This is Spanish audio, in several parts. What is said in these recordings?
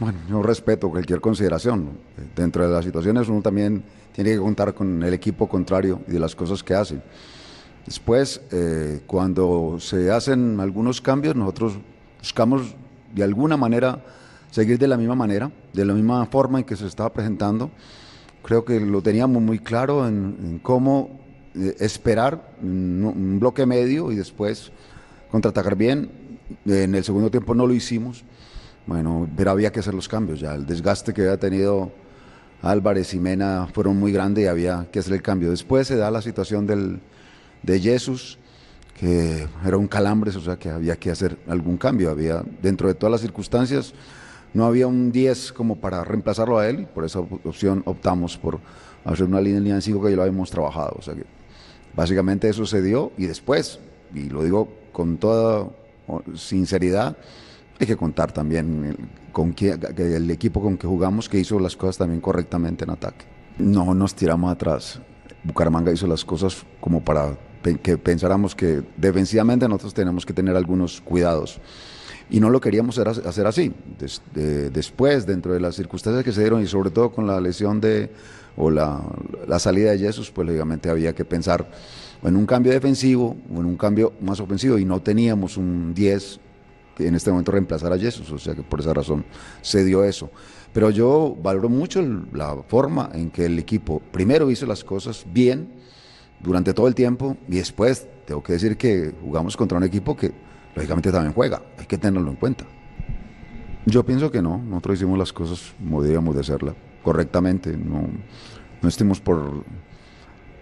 Bueno, yo respeto cualquier consideración. Dentro de las situaciones uno también tiene que contar con el equipo contrario y de las cosas que hace. Después, eh, cuando se hacen algunos cambios, nosotros buscamos de alguna manera seguir de la misma manera, de la misma forma en que se estaba presentando. Creo que lo teníamos muy claro en, cómo eh, esperar un, un, bloque medio y después contraatacar bien. En el segundo tiempo no lo hicimos bueno, pero había que hacer los cambios ya. El desgaste que había tenido Álvarez y Mena fueron muy grandes y había que hacer el cambio. Después se da la situación del, de Jesús, que era un calambre, o sea que había que hacer algún cambio. Había, dentro de todas las circunstancias, no había un 10 como para reemplazarlo a él, por esa opción optamos por hacer una línea en 5 que ya lo habíamos trabajado. O sea que básicamente eso se dio y después, y lo digo con toda sinceridad, hay que contar también con que, el equipo con que jugamos que hizo las cosas también correctamente en ataque. No nos tiramos atrás. Bucaramanga hizo las cosas como para que pensáramos que defensivamente nosotros tenemos que tener algunos cuidados. Y no lo queríamos hacer así. después, dentro de las circunstancias que se dieron y sobre todo con la lesión de o la, salida de Jesús, pues lógicamente había que pensar en un cambio defensivo o en un cambio más ofensivo y no teníamos un 10 en este momento reemplazar a Jesús, o sea que por esa razón se dio eso. Pero yo valoro mucho la forma en que el equipo primero hizo las cosas bien durante todo el tiempo y después tengo que decir que jugamos contra un equipo que lógicamente también juega, hay que tenerlo en cuenta. Yo pienso que no, nosotros hicimos las cosas como debíamos de hacerlas, correctamente, no, no estemos por,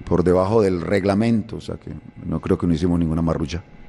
por debajo del reglamento, o sea que no creo que no hicimos ninguna marrucha